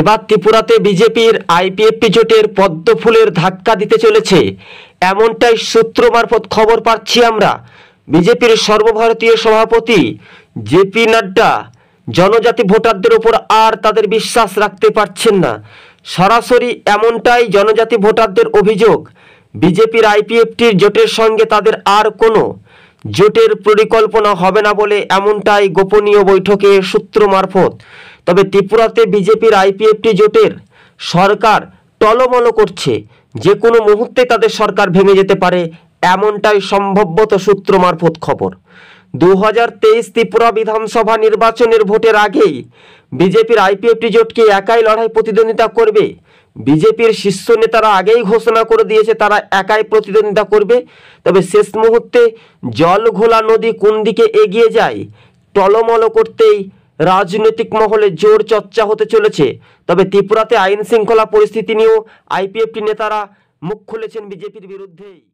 এবার ত্রিপুরাতে বিজেপির আইপিএফপি জোটের পদ্মফুলের ধাক্কা দিতে চলেছে এমনটাই সূত্র মারফত খবর পাচ্ছি আমরা বিজেপির সর্বভারতীয় সভাপতি জেপি নাড্ডা জনজাতি ভোটারদের ওপর আর তাদের বিশ্বাস রাখতে পারছেন না সরাসরি এমনটাই জনজাতি ভোটারদের অভিযোগ বিজেপির আইপিএফটির জোটের সঙ্গে তাদের আর কোনো জোটের পরিকল্পনা হবে না বলে এমনটাই গোপনীয় বৈঠকে সূত্র মারফত তবে ত্রিপুরাতে বিজেপির আইপিএফটি জোটের সরকার টলমল করছে যে কোনো মুহূর্তে তাদের সরকার ভেঙে যেতে পারে এমনটাই সম্ভবত সূত্র মারফত খবর দু হাজার তেইশ ত্রিপুরা বিধানসভা নির্বাচনের ভোটের আগেই বিজেপির আইপিএফটি জোটকে একাই লড়াই প্রতিদ্বন্দ্বিতা করবে বিজেপির শীর্ষ নেতারা আগেই ঘোষণা করে দিয়েছে তারা একাই প্রতিদ্বন্দ্বিতা করবে তবে শেষ মুহূর্তে জল ঘোলা নদী কোন দিকে এগিয়ে যায় টলমল করতেই রাজনৈতিক মহলে জোর চর্চা হতে চলেছে তবে ত্রিপুরাতে আইন শৃঙ্খলা পরিস্থিতি নিয়েও আইপিএফটি নেতারা মুখ খুলেছেন বিজেপির বিরুদ্ধেই